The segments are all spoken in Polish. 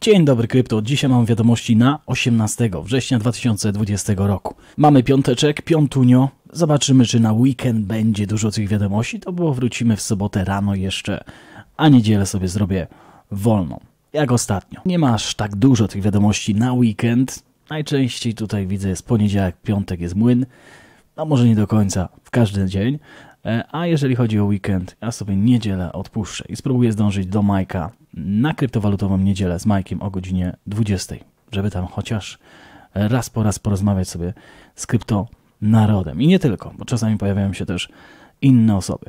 Dzień dobry krypto. Dzisiaj mam wiadomości na 18 września 2020 roku. Mamy piąteczek, piątunio. Zobaczymy, czy na weekend będzie dużo tych wiadomości, to było wrócimy w sobotę rano jeszcze, a niedzielę sobie zrobię wolną. Jak ostatnio. Nie ma aż tak dużo tych wiadomości na weekend. Najczęściej tutaj widzę jest poniedziałek, piątek jest młyn. No może nie do końca w każdy dzień, E, a jeżeli chodzi o weekend, ja sobie niedzielę odpuszczę i spróbuję zdążyć do Majka na kryptowalutową niedzielę z Majkiem o godzinie 20, żeby tam chociaż raz po raz porozmawiać sobie z kryptonarodem. I nie tylko, bo czasami pojawiają się też inne osoby.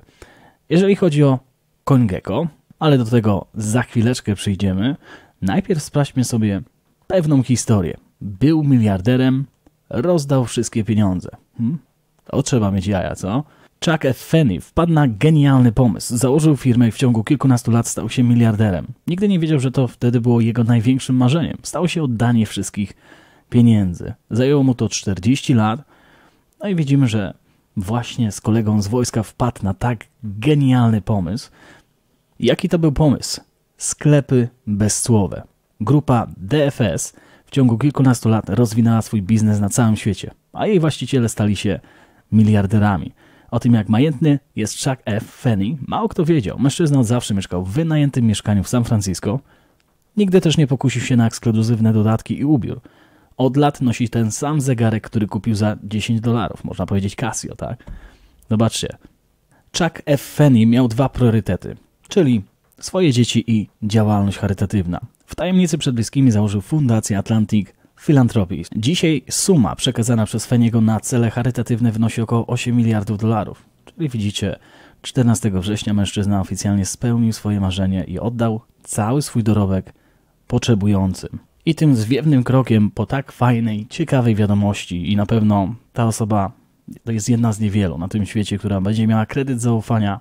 Jeżeli chodzi o CoinGecko, ale do tego za chwileczkę przyjdziemy, najpierw sprawdźmy sobie pewną historię. Był miliarderem, rozdał wszystkie pieniądze. Hmm? To trzeba mieć jaja, co? Chuck F. Fenny wpadł na genialny pomysł. Założył firmę i w ciągu kilkunastu lat stał się miliarderem. Nigdy nie wiedział, że to wtedy było jego największym marzeniem. Stało się oddanie wszystkich pieniędzy. Zajęło mu to 40 lat. No i widzimy, że właśnie z kolegą z wojska wpadł na tak genialny pomysł. Jaki to był pomysł? Sklepy bezcłowe. Grupa DFS w ciągu kilkunastu lat rozwinęła swój biznes na całym świecie, a jej właściciele stali się miliarderami. O tym, jak majętny jest Chuck F. Fanny, mało kto wiedział. Mężczyzna od zawsze mieszkał w wynajętym mieszkaniu w San Francisco. Nigdy też nie pokusił się na ekskluzywne dodatki i ubiór. Od lat nosi ten sam zegarek, który kupił za 10 dolarów, można powiedzieć Casio, tak? Zobaczcie. Chuck F. Fanny miał dwa priorytety, czyli swoje dzieci i działalność charytatywna. W tajemnicy przed bliskimi założył Fundację Atlantic filantropii. Dzisiaj suma przekazana przez Feniego na cele charytatywne wynosi około 8 miliardów dolarów. Czyli widzicie, 14 września mężczyzna oficjalnie spełnił swoje marzenie i oddał cały swój dorobek potrzebującym. I tym zwiewnym krokiem po tak fajnej, ciekawej wiadomości i na pewno ta osoba to jest jedna z niewielu na tym świecie, która będzie miała kredyt zaufania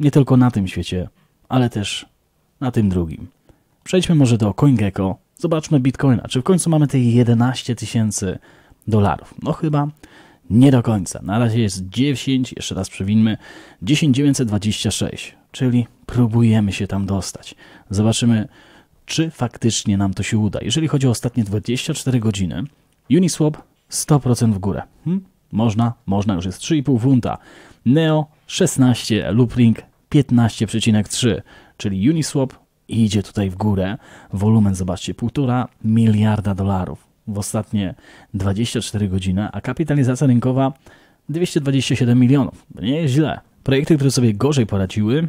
nie tylko na tym świecie, ale też na tym drugim. Przejdźmy może do CoinGecko, Zobaczmy Bitcoina. Czy w końcu mamy te 11 tysięcy dolarów? No chyba nie do końca. Na razie jest 10, jeszcze raz przewinmy, 10,926, czyli próbujemy się tam dostać. Zobaczymy, czy faktycznie nam to się uda. Jeżeli chodzi o ostatnie 24 godziny, Uniswap 100% w górę. Hmm? Można, można, już jest 3,5 funta. Neo 16, Loopring 15,3, czyli Uniswap idzie tutaj w górę. Wolumen, zobaczcie, półtora miliarda dolarów w ostatnie 24 godziny, a kapitalizacja rynkowa 227 milionów. Nie jest źle. Projekty, które sobie gorzej poradziły,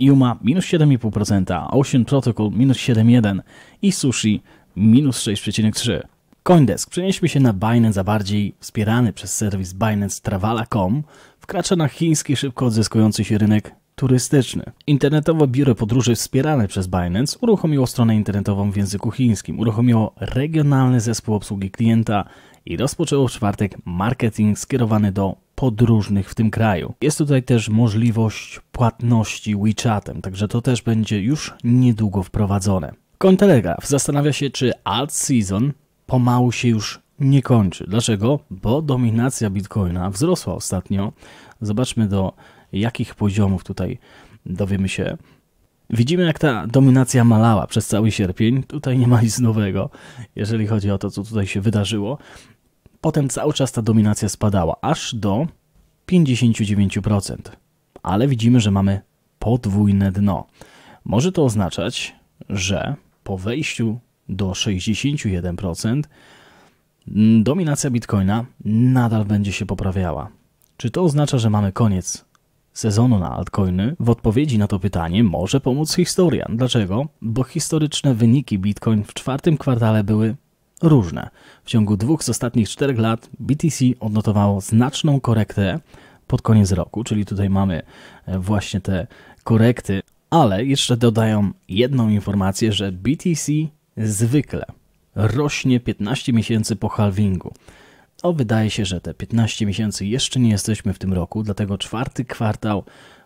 Yuma minus 7,5%, Ocean Protocol minus 7,1% i Sushi minus 6,3%. Coindesk. Przenieśmy się na Binance, a bardziej wspierany przez serwis Binance Travala.com, wkracza na chiński szybko odzyskujący się rynek turystyczny. Internetowe biuro podróży wspierane przez Binance uruchomiło stronę internetową w języku chińskim, uruchomiło regionalny zespół obsługi klienta i rozpoczęło w czwartek marketing skierowany do podróżnych w tym kraju. Jest tutaj też możliwość płatności WeChatem, także to też będzie już niedługo wprowadzone. Kontelegraf zastanawia się, czy alt season pomału się już nie kończy. Dlaczego? Bo dominacja bitcoina wzrosła ostatnio. Zobaczmy do jakich poziomów tutaj dowiemy się. Widzimy, jak ta dominacja malała przez cały sierpień. Tutaj nie ma nic nowego, jeżeli chodzi o to, co tutaj się wydarzyło. Potem cały czas ta dominacja spadała, aż do 59%. Ale widzimy, że mamy podwójne dno. Może to oznaczać, że po wejściu do 61% dominacja bitcoina nadal będzie się poprawiała. Czy to oznacza, że mamy koniec sezonu na altcoiny? W odpowiedzi na to pytanie może pomóc historia. Dlaczego? Bo historyczne wyniki Bitcoin w czwartym kwartale były różne. W ciągu dwóch z ostatnich czterech lat BTC odnotowało znaczną korektę pod koniec roku, czyli tutaj mamy e, właśnie te korekty, ale jeszcze dodają jedną informację, że BTC zwykle rośnie 15 miesięcy po halvingu. O, wydaje się, że te 15 miesięcy jeszcze nie jesteśmy w tym roku, dlatego czwarty kwartał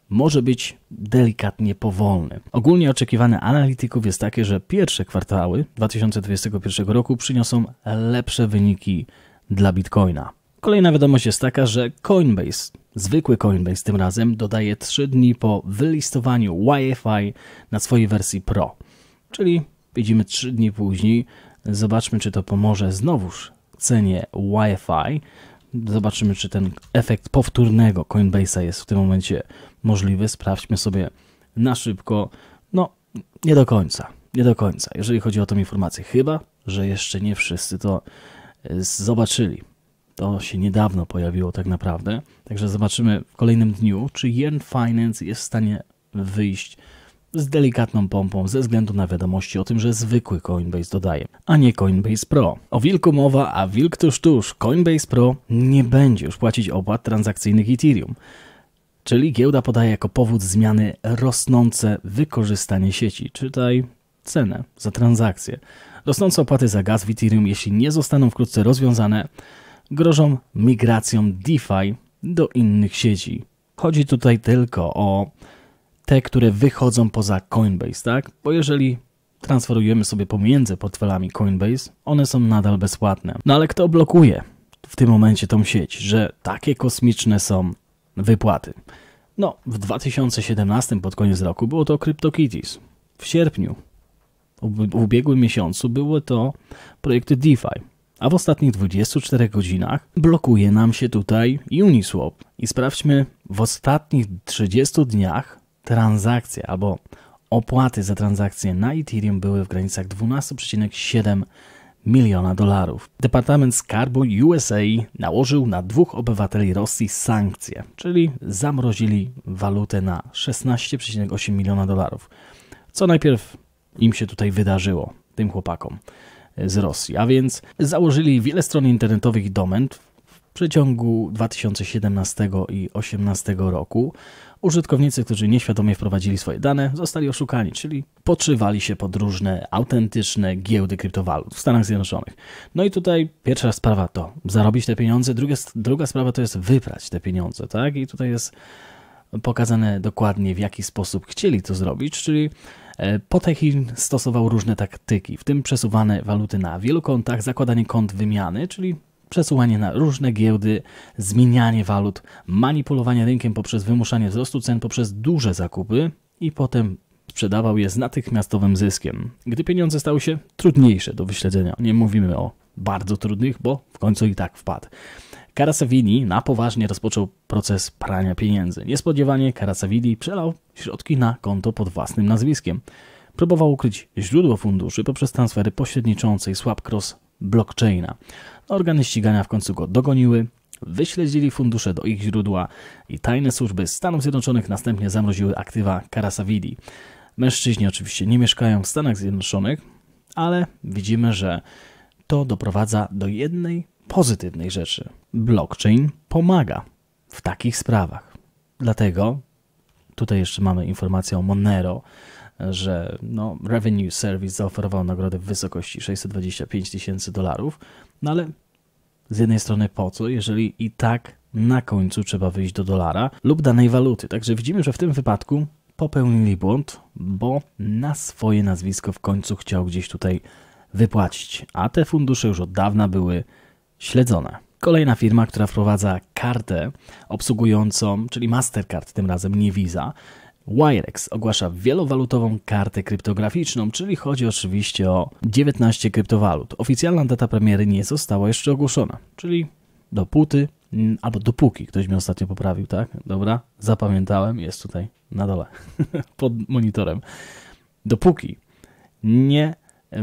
może być delikatnie powolny. Ogólnie oczekiwane analityków jest takie, że pierwsze kwartały 2021 roku przyniosą lepsze wyniki dla Bitcoina. Kolejna wiadomość jest taka, że Coinbase, zwykły Coinbase tym razem, dodaje 3 dni po wylistowaniu Wi-Fi y na swojej wersji Pro. Czyli widzimy 3 dni później. Zobaczmy, czy to pomoże znowuż cenie Wi-Fi. Zobaczymy, czy ten efekt powtórnego Coinbase'a jest w tym momencie możliwy. Sprawdźmy sobie na szybko. No, nie do końca. Nie do końca, jeżeli chodzi o tą informację. Chyba, że jeszcze nie wszyscy to e, zobaczyli. To się niedawno pojawiło tak naprawdę. Także zobaczymy w kolejnym dniu, czy Yen Finance jest w stanie wyjść z delikatną pompą ze względu na wiadomości o tym, że zwykły Coinbase dodaje, a nie Coinbase Pro. O wilku mowa, a wilk tuż tuż. Coinbase Pro nie będzie już płacić opłat transakcyjnych Ethereum. Czyli giełda podaje jako powód zmiany rosnące wykorzystanie sieci, czytaj cenę za transakcję. Rosnące opłaty za gaz w Ethereum, jeśli nie zostaną wkrótce rozwiązane, grożą migracją DeFi do innych sieci. Chodzi tutaj tylko o te, które wychodzą poza Coinbase, tak? Bo jeżeli transferujemy sobie pomiędzy portfelami Coinbase, one są nadal bezpłatne. No ale kto blokuje w tym momencie tą sieć, że takie kosmiczne są wypłaty? No, w 2017 pod koniec roku było to CryptoKitties. W sierpniu w ubiegłym miesiącu były to projekty DeFi. A w ostatnich 24 godzinach blokuje nam się tutaj Uniswap. I sprawdźmy, w ostatnich 30 dniach transakcje albo opłaty za transakcje na Ethereum były w granicach 12,7 miliona dolarów. Departament Skarbu USA nałożył na dwóch obywateli Rosji sankcje, czyli zamrozili walutę na 16,8 miliona dolarów. Co najpierw im się tutaj wydarzyło, tym chłopakom z Rosji, a więc założyli wiele stron internetowych i domen w przeciągu 2017 i 2018 roku Użytkownicy, którzy nieświadomie wprowadzili swoje dane, zostali oszukani, czyli podszywali się pod różne autentyczne giełdy kryptowalut w Stanach Zjednoczonych. No i tutaj pierwsza sprawa to zarobić te pieniądze, druga, druga sprawa to jest wyprać te pieniądze, tak? I tutaj jest pokazane dokładnie w jaki sposób chcieli to zrobić, czyli e, Potehin stosował różne taktyki, w tym przesuwane waluty na wielu kontach, zakładanie kont wymiany, czyli przesuwanie na różne giełdy, zmienianie walut, manipulowanie rynkiem poprzez wymuszanie wzrostu cen poprzez duże zakupy i potem sprzedawał je z natychmiastowym zyskiem. Gdy pieniądze stały się trudniejsze do wyśledzenia, nie mówimy o bardzo trudnych, bo w końcu i tak wpadł. Karasavini na poważnie rozpoczął proces prania pieniędzy. Niespodziewanie Karasavini przelał środki na konto pod własnym nazwiskiem. Próbował ukryć źródło funduszy poprzez transfery pośredniczące i swap cross blockchaina. Organy ścigania w końcu go dogoniły, wyśledzili fundusze do ich źródła i tajne służby Stanów Zjednoczonych następnie zamroziły aktywa Karasawidi. Mężczyźni oczywiście nie mieszkają w Stanach Zjednoczonych, ale widzimy, że to doprowadza do jednej pozytywnej rzeczy. Blockchain pomaga w takich sprawach. Dlatego tutaj jeszcze mamy informację o Monero, że no, Revenue Service zaoferował nagrodę w wysokości 625 tysięcy dolarów, no ale z jednej strony po co, jeżeli i tak na końcu trzeba wyjść do dolara lub danej waluty. Także widzimy, że w tym wypadku popełnili błąd, bo na swoje nazwisko w końcu chciał gdzieś tutaj wypłacić, a te fundusze już od dawna były śledzone. Kolejna firma, która wprowadza kartę obsługującą, czyli Mastercard tym razem, nie Visa, Wirex y ogłasza wielowalutową kartę kryptograficzną, czyli chodzi oczywiście o 19 kryptowalut. Oficjalna data premiery nie została jeszcze ogłoszona, czyli dopóty albo dopóki, ktoś mnie ostatnio poprawił, tak? Dobra, zapamiętałem, jest tutaj na dole, pod monitorem. Dopóki nie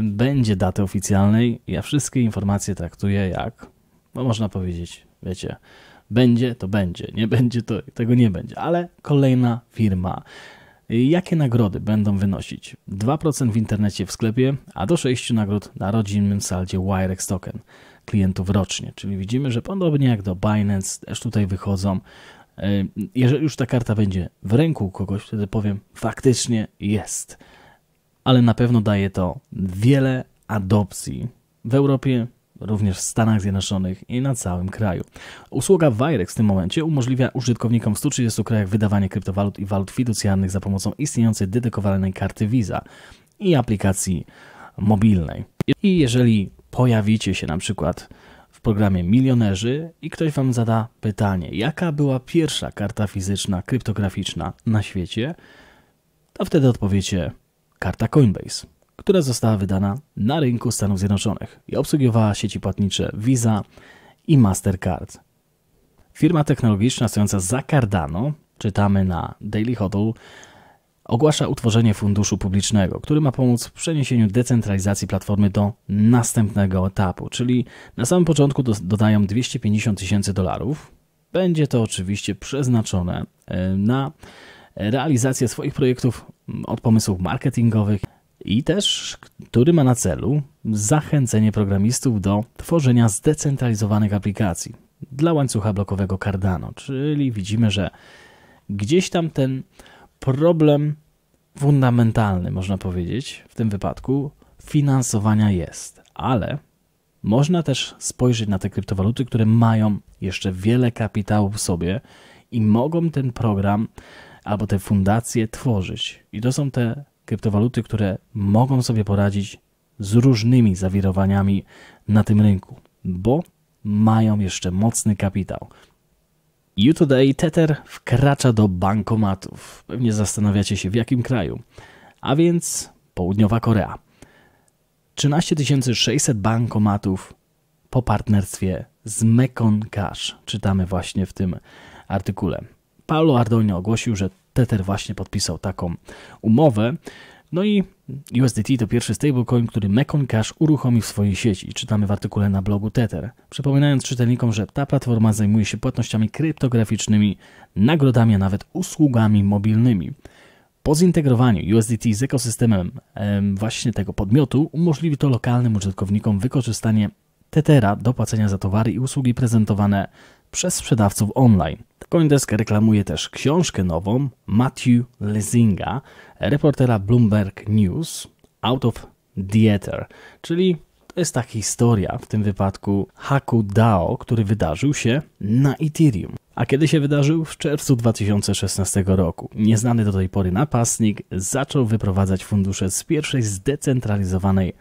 będzie daty oficjalnej, ja wszystkie informacje traktuję jak, no można powiedzieć, wiecie, będzie, to będzie, nie będzie, to tego nie będzie, ale kolejna firma. Jakie nagrody będą wynosić? 2% w internecie w sklepie, a do 6 nagród na rodzinnym saldzie Wirex Token klientów rocznie. Czyli widzimy, że podobnie jak do Binance też tutaj wychodzą. E, jeżeli już ta karta będzie w ręku kogoś, wtedy powiem faktycznie jest. Ale na pewno daje to wiele adopcji w Europie, również w Stanach Zjednoczonych i na całym kraju. Usługa Wirex w tym momencie umożliwia użytkownikom w 130 krajach wydawanie kryptowalut i walut fiducjarnych za pomocą istniejącej dedykowanej karty Visa i aplikacji mobilnej. I jeżeli pojawicie się na przykład w programie Milionerzy i ktoś Wam zada pytanie, jaka była pierwsza karta fizyczna, kryptograficzna na świecie, to wtedy odpowiecie karta Coinbase która została wydana na rynku Stanów Zjednoczonych i obsługiwała sieci płatnicze Visa i Mastercard. Firma technologiczna stojąca za Cardano, czytamy na Daily Hodl, ogłasza utworzenie funduszu publicznego, który ma pomóc w przeniesieniu decentralizacji platformy do następnego etapu, czyli na samym początku dodają 250 tysięcy dolarów. Będzie to oczywiście przeznaczone e, na realizację swoich projektów od pomysłów marketingowych i też który ma na celu zachęcenie programistów do tworzenia zdecentralizowanych aplikacji dla łańcucha blokowego Cardano. Czyli widzimy, że gdzieś tam ten problem fundamentalny, można powiedzieć, w tym wypadku finansowania jest, ale można też spojrzeć na te kryptowaluty, które mają jeszcze wiele kapitału w sobie i mogą ten program albo te fundacje tworzyć. I to są te kryptowaluty, które mogą sobie poradzić z różnymi zawirowaniami na tym rynku, bo mają jeszcze mocny kapitał. U-Today Tether wkracza do bankomatów. Pewnie zastanawiacie się w jakim kraju. A więc Południowa Korea. 13 600 bankomatów po partnerstwie z Mekon Cash. Czytamy właśnie w tym artykule. Paulo Ardonio ogłosił, że Tether właśnie podpisał taką umowę. No i USDT to pierwszy stablecoin, który Mekon Cash uruchomi w swojej sieci. Czytamy w artykule na blogu Tether. Przypominając czytelnikom, że ta platforma zajmuje się płatnościami kryptograficznymi, nagrodami, a nawet usługami mobilnymi. Po zintegrowaniu USDT z ekosystemem właśnie tego podmiotu umożliwi to lokalnym użytkownikom wykorzystanie Tethera do płacenia za towary i usługi prezentowane przez sprzedawców online. Coindesk reklamuje też książkę nową Matthew Lesinga, reportera Bloomberg News, Out of the Ether, czyli to jest ta historia, w tym wypadku haku DAO, który wydarzył się na Ethereum. A kiedy się wydarzył? W czerwcu 2016 roku. Nieznany do tej pory napastnik zaczął wyprowadzać fundusze z pierwszej zdecentralizowanej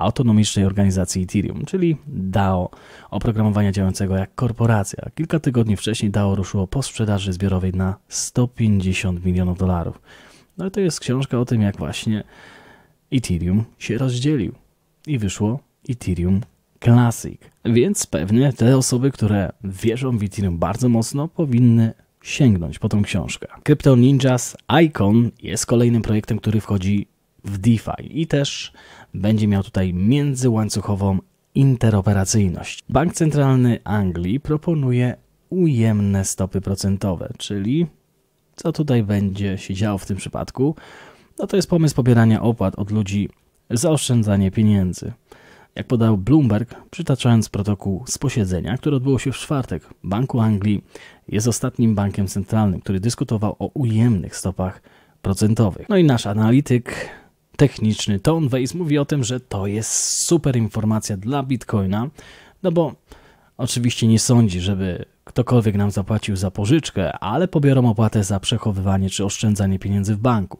autonomicznej organizacji Ethereum, czyli DAO, oprogramowania działającego jak korporacja. Kilka tygodni wcześniej DAO ruszyło po sprzedaży zbiorowej na 150 milionów dolarów. No i to jest książka o tym, jak właśnie Ethereum się rozdzielił i wyszło Ethereum Classic. Więc pewnie te osoby, które wierzą w Ethereum bardzo mocno, powinny sięgnąć po tą książkę. Crypto Ninjas Icon jest kolejnym projektem, który wchodzi w DeFi i też będzie miał tutaj międzyłańcuchową interoperacyjność. Bank Centralny Anglii proponuje ujemne stopy procentowe, czyli co tutaj będzie się działo w tym przypadku? No to jest pomysł pobierania opłat od ludzi za oszczędzanie pieniędzy. Jak podał Bloomberg, przytaczając protokół z posiedzenia, które odbyło się w czwartek, Banku Anglii jest ostatnim bankiem centralnym, który dyskutował o ujemnych stopach procentowych. No i nasz analityk techniczny. Tone Waze mówi o tym, że to jest super informacja dla Bitcoina, no bo oczywiście nie sądzi, żeby ktokolwiek nam zapłacił za pożyczkę, ale pobiorą opłatę za przechowywanie czy oszczędzanie pieniędzy w banku.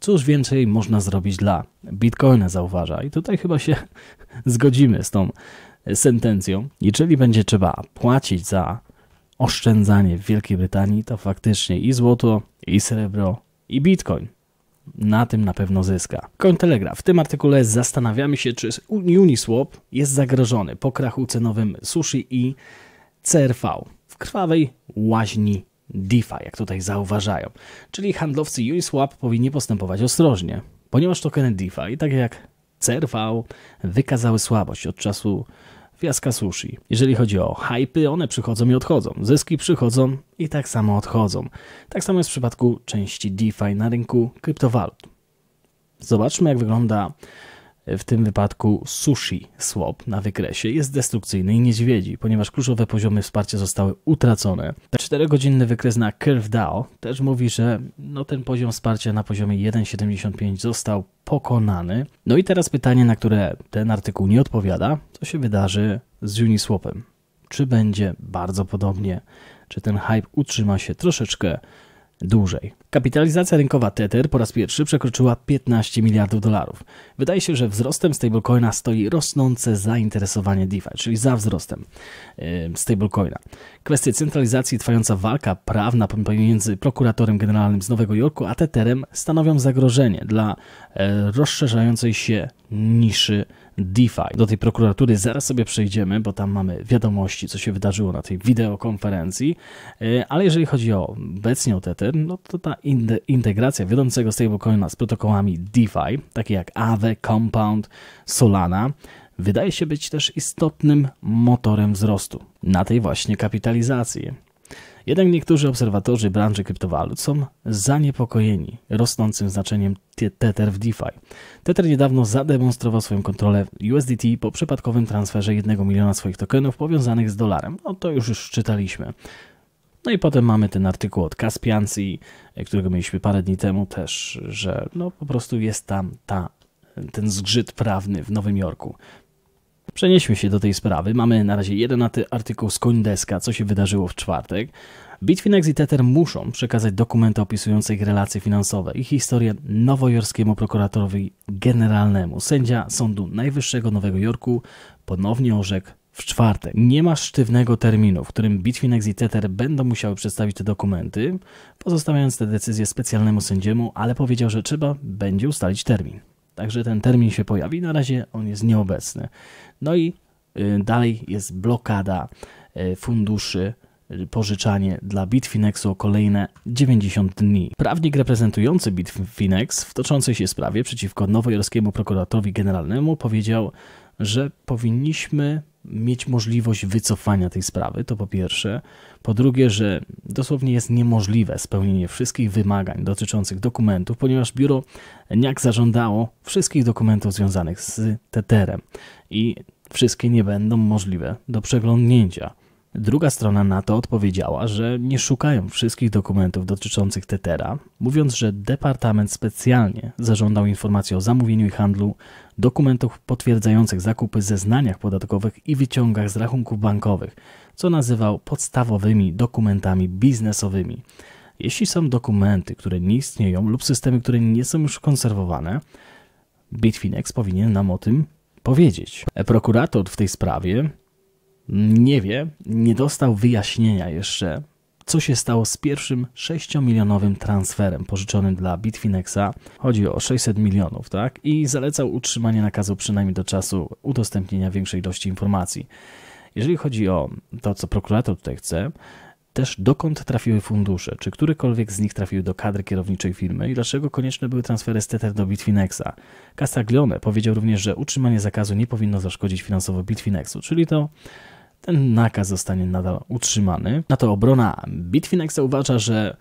Cóż więcej można zrobić dla Bitcoina, zauważa. I tutaj chyba się zgodzimy z tą sentencją. Jeżeli będzie trzeba płacić za oszczędzanie w Wielkiej Brytanii, to faktycznie i złoto, i srebro, i bitcoin na tym na pewno zyska. Cointelegraph. W tym artykule zastanawiamy się, czy Uniswap jest zagrożony po krachu cenowym Sushi i CRV w krwawej łaźni DeFi, jak tutaj zauważają. Czyli handlowcy Uniswap powinni postępować ostrożnie, ponieważ tokeny DeFi, tak jak CRV, wykazały słabość od czasu fiaska sushi. Jeżeli chodzi o hype, one przychodzą i odchodzą, zyski przychodzą i tak samo odchodzą. Tak samo jest w przypadku części DeFi na rynku kryptowalut. Zobaczmy jak wygląda w tym wypadku Sushi Swap na wykresie, jest destrukcyjny i niedźwiedzi, ponieważ kluczowe poziomy wsparcia zostały utracone. 4-godzinny wykres na Curve DAO też mówi, że no ten poziom wsparcia na poziomie 1,75 został pokonany. No i teraz pytanie, na które ten artykuł nie odpowiada, co się wydarzy z Uniswapem? Czy będzie bardzo podobnie? Czy ten hype utrzyma się troszeczkę dłużej. Kapitalizacja rynkowa Tether po raz pierwszy przekroczyła 15 miliardów dolarów. Wydaje się, że wzrostem stablecoina stoi rosnące zainteresowanie DeFi, czyli za wzrostem stablecoina. Kwestie centralizacji trwająca walka prawna pomiędzy prokuratorem generalnym z Nowego Jorku a Tetherem stanowią zagrożenie dla e, rozszerzającej się niszy DeFi. Do tej prokuratury zaraz sobie przejdziemy, bo tam mamy wiadomości, co się wydarzyło na tej wideokonferencji, e, ale jeżeli chodzi o obecnie o Tether, no to ta integracja wiodącego stablecoina z protokołami DeFi, takie jak Aave, Compound, Solana, wydaje się być też istotnym motorem wzrostu na tej właśnie kapitalizacji. Jednak niektórzy obserwatorzy branży kryptowalut są zaniepokojeni rosnącym znaczeniem Tether w DeFi. Tether niedawno zademonstrował swoją kontrolę USDT po przypadkowym transferze 1 miliona swoich tokenów powiązanych z dolarem. No to już już czytaliśmy. No i potem mamy ten artykuł od Caspiancy, e, którego mieliśmy parę dni temu też, że no po prostu jest tam ta, ten zgrzyt prawny w Nowym Jorku. Przenieśmy się do tej sprawy. Mamy na razie jeden artykuł z Coindeska, co się wydarzyło w czwartek. Bitfinex i Tether muszą przekazać dokumenty opisujące ich relacje finansowe i historię nowojorskiemu prokuratorowi generalnemu. Sędzia Sądu Najwyższego Nowego Jorku ponownie orzekł w czwartek. Nie ma sztywnego terminu, w którym Bitfinex i Tether będą musiały przedstawić te dokumenty, pozostawiając te decyzje specjalnemu sędziemu, ale powiedział, że trzeba będzie ustalić termin. Także ten termin się pojawi, na razie on jest nieobecny. No i y, dalej jest blokada y, funduszy y, pożyczanie dla Bitfinexu o kolejne 90 dni. Prawnik reprezentujący Bitfinex w toczącej się sprawie przeciwko nowojorskiemu prokuratorowi generalnemu powiedział, że powinniśmy mieć możliwość wycofania tej sprawy, to po pierwsze. Po drugie, że dosłownie jest niemożliwe spełnienie wszystkich wymagań dotyczących dokumentów, ponieważ biuro NIAC zażądało wszystkich dokumentów związanych z teterem i wszystkie nie będą możliwe do przeglądnięcia. Druga strona na to odpowiedziała, że nie szukają wszystkich dokumentów dotyczących Tetera, mówiąc, że departament specjalnie zażądał informacji o zamówieniu i handlu, dokumentów potwierdzających zakupy, zeznaniach podatkowych i wyciągach z rachunków bankowych, co nazywał podstawowymi dokumentami biznesowymi. Jeśli są dokumenty, które nie istnieją lub systemy, które nie są już konserwowane, Bitfinex powinien nam o tym powiedzieć. Prokurator w tej sprawie nie wie, nie dostał wyjaśnienia jeszcze, co się stało z pierwszym 6-milionowym transferem pożyczonym dla Bitfinexa. Chodzi o 600 milionów, tak? I zalecał utrzymanie nakazu przynajmniej do czasu udostępnienia większej ilości informacji. Jeżeli chodzi o to, co prokurator tutaj chce, też dokąd trafiły fundusze, czy którykolwiek z nich trafiły do kadry kierowniczej firmy i dlaczego konieczne były transfery z Tether do Bitfinexa. Castaglione powiedział również, że utrzymanie zakazu nie powinno zaszkodzić finansowo Bitfinexu, czyli to ten nakaz zostanie nadal utrzymany. Na to obrona Bitfinex uważa, że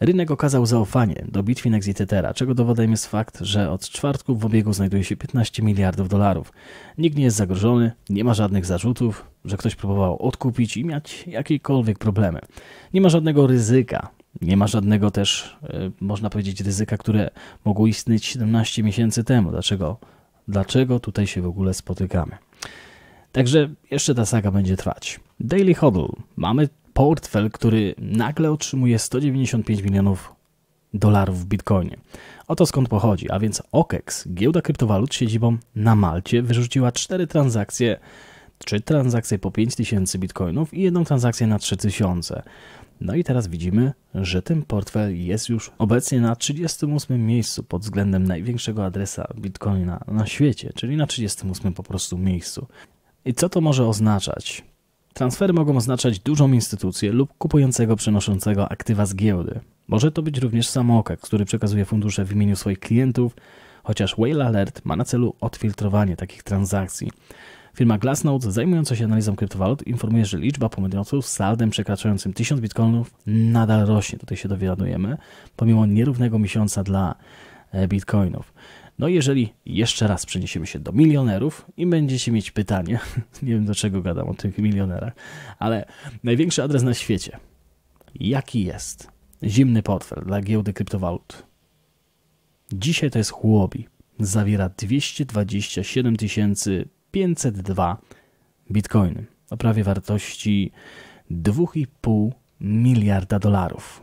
Rynek okazał zaufanie do Bitfinex i Tetera, czego dowodem jest fakt, że od czwartku w obiegu znajduje się 15 miliardów dolarów. Nikt nie jest zagrożony, nie ma żadnych zarzutów, że ktoś próbował odkupić i mieć jakiekolwiek problemy. Nie ma żadnego ryzyka. Nie ma żadnego też, e, można powiedzieć, ryzyka, które mogło istnieć 17 miesięcy temu. Dlaczego, dlaczego tutaj się w ogóle spotykamy? Także jeszcze ta saga będzie trwać. Daily Hodl. Mamy portfel, który nagle otrzymuje 195 milionów dolarów w bitcoinie. Oto skąd pochodzi, a więc OKEX, giełda kryptowalut z siedzibą na Malcie, wyrzuciła 4 transakcje, 3 transakcje po 5000 bitcoinów i jedną transakcję na 3000. No i teraz widzimy, że ten portfel jest już obecnie na 38 miejscu pod względem największego adresa bitcoina na świecie, czyli na 38 po prostu miejscu. I co to może oznaczać? Transfery mogą oznaczać dużą instytucję lub kupującego przenoszącego aktywa z giełdy. Może to być również samookak, który przekazuje fundusze w imieniu swoich klientów, chociaż Whale Alert ma na celu odfiltrowanie takich transakcji. Firma Glassnode, zajmująca się analizą kryptowalut, informuje, że liczba pomidorców z saldem przekraczającym 1000 bitcoinów nadal rośnie. Tutaj się dowiadujemy, pomimo nierównego miesiąca dla e, bitcoinów. No jeżeli jeszcze raz przeniesiemy się do milionerów i będziecie mieć pytanie, nie wiem do czego gadam o tych milionerach, ale największy adres na świecie, jaki jest zimny portfel dla giełdy kryptowalut? Dzisiaj to jest Huobi. Zawiera 227 502 bitcoiny o prawie wartości 2,5 miliarda dolarów.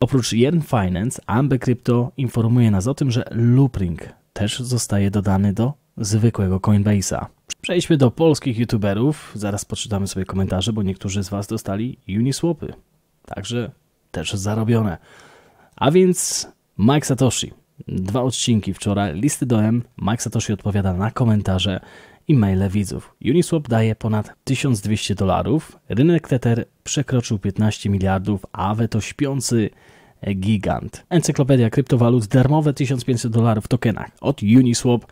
Oprócz Yearn Finance, Ambe Crypto informuje nas o tym, że Loopring też zostaje dodany do zwykłego Coinbase'a. Przejdźmy do polskich youtuberów. Zaraz poczytamy sobie komentarze, bo niektórzy z Was dostali Uniswapy. Także też zarobione. A więc Mike Satoshi. Dwa odcinki wczoraj, listy do M. Mike Satoshi odpowiada na komentarze i maile widzów. Uniswap daje ponad 1200 dolarów, rynek Tether przekroczył 15 miliardów, a we to śpiący gigant. Encyklopedia kryptowalut, darmowe 1500 dolarów w tokenach od Uniswap.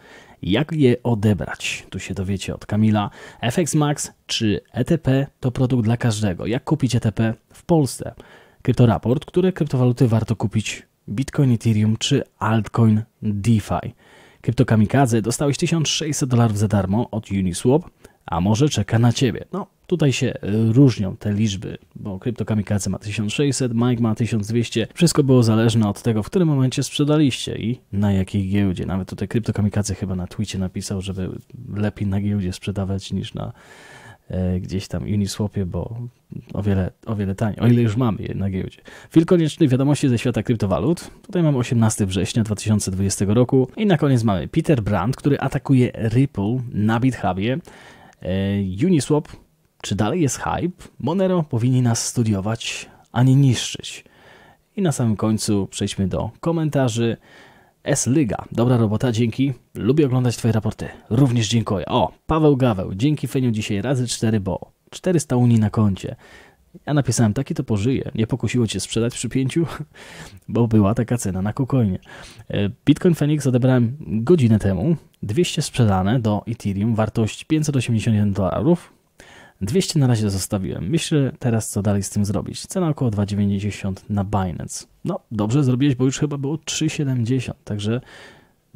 Jak je odebrać? Tu się dowiecie od Kamila. FX Max czy ETP to produkt dla każdego. Jak kupić ETP w Polsce? Kryptoraport, które kryptowaluty warto kupić Bitcoin, Ethereum czy altcoin DeFi. Kryptokamikadze dostałeś 1600 dolarów za darmo od Uniswap, a może czeka na Ciebie. No, Tutaj się e, różnią te liczby, bo Kryptokamikaze ma 1600, Mike ma 1200. Wszystko było zależne od tego, w którym momencie sprzedaliście i na jakiej giełdzie. Nawet tutaj Kryptokamikaze chyba na Twitchie napisał, żeby lepiej na giełdzie sprzedawać niż na e, gdzieś tam Uniswapie, bo o wiele, o wiele taniej, o ile już mamy je na giełdzie. Fil konieczny wiadomości ze świata kryptowalut. Tutaj mamy 18 września 2020 roku i na koniec mamy Peter Brandt, który atakuje Ripple na BitHubie. E, Uniswap czy dalej jest hype? Monero powinni nas studiować, a nie niszczyć. I na samym końcu przejdźmy do komentarzy. S-Liga. Dobra robota, dzięki. Lubię oglądać Twoje raporty. Również dziękuję. O, Paweł Gaweł. Dzięki Feniu dzisiaj razy 4, bo 400 Unii na koncie. Ja napisałem, taki to pożyje. Nie pokusiło Cię sprzedać przy pięciu? Bo była taka cena na kokojnie. E, Bitcoin Phoenix odebrałem godzinę temu. 200 sprzedane do Ethereum, wartość 581 dolarów. 200 na razie zostawiłem. Myślę teraz, co dalej z tym zrobić. Cena około 2,90 na Binance. No, dobrze zrobiłeś, bo już chyba było 3,70, także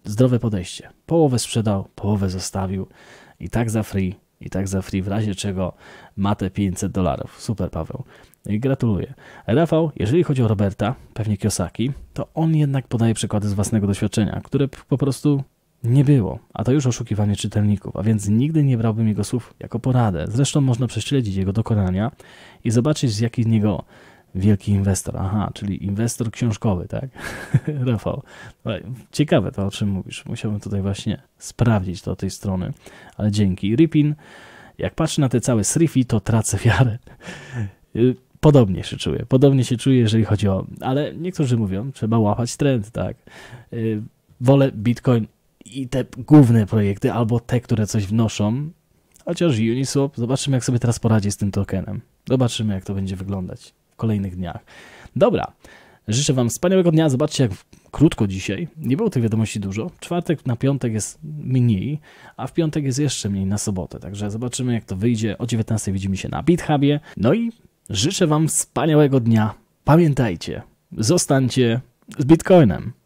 zdrowe podejście. Połowę sprzedał, połowę zostawił i tak za free, i tak za free, w razie czego ma te 500 dolarów. Super, Paweł. I gratuluję. Rafał, jeżeli chodzi o Roberta, pewnie Kiosaki, to on jednak podaje przykłady z własnego doświadczenia, które po prostu nie było, a to już oszukiwanie czytelników, a więc nigdy nie brałbym jego słów jako poradę. Zresztą można prześledzić jego dokonania i zobaczyć, z jaki z niego wielki inwestor. Aha, czyli inwestor książkowy, tak? Rafał. No, ciekawe to, o czym mówisz. Musiałbym tutaj właśnie sprawdzić to od tej strony, ale dzięki. Ripin, jak patrzę na te całe srifi, to tracę wiarę. Y, podobnie się czuję, podobnie się czuję, jeżeli chodzi o. Ale niektórzy mówią, trzeba łapać trend, tak? Y, wolę Bitcoin i te główne projekty, albo te, które coś wnoszą. Chociaż Uniswap, zobaczymy jak sobie teraz poradzi z tym tokenem. Zobaczymy jak to będzie wyglądać w kolejnych dniach. Dobra, życzę Wam wspaniałego dnia. Zobaczcie jak krótko dzisiaj. Nie było tych wiadomości dużo. Czwartek na piątek jest mniej, a w piątek jest jeszcze mniej na sobotę. Także zobaczymy jak to wyjdzie. O 19 widzimy się na BitHubie. No i życzę Wam wspaniałego dnia. Pamiętajcie, zostańcie z Bitcoinem.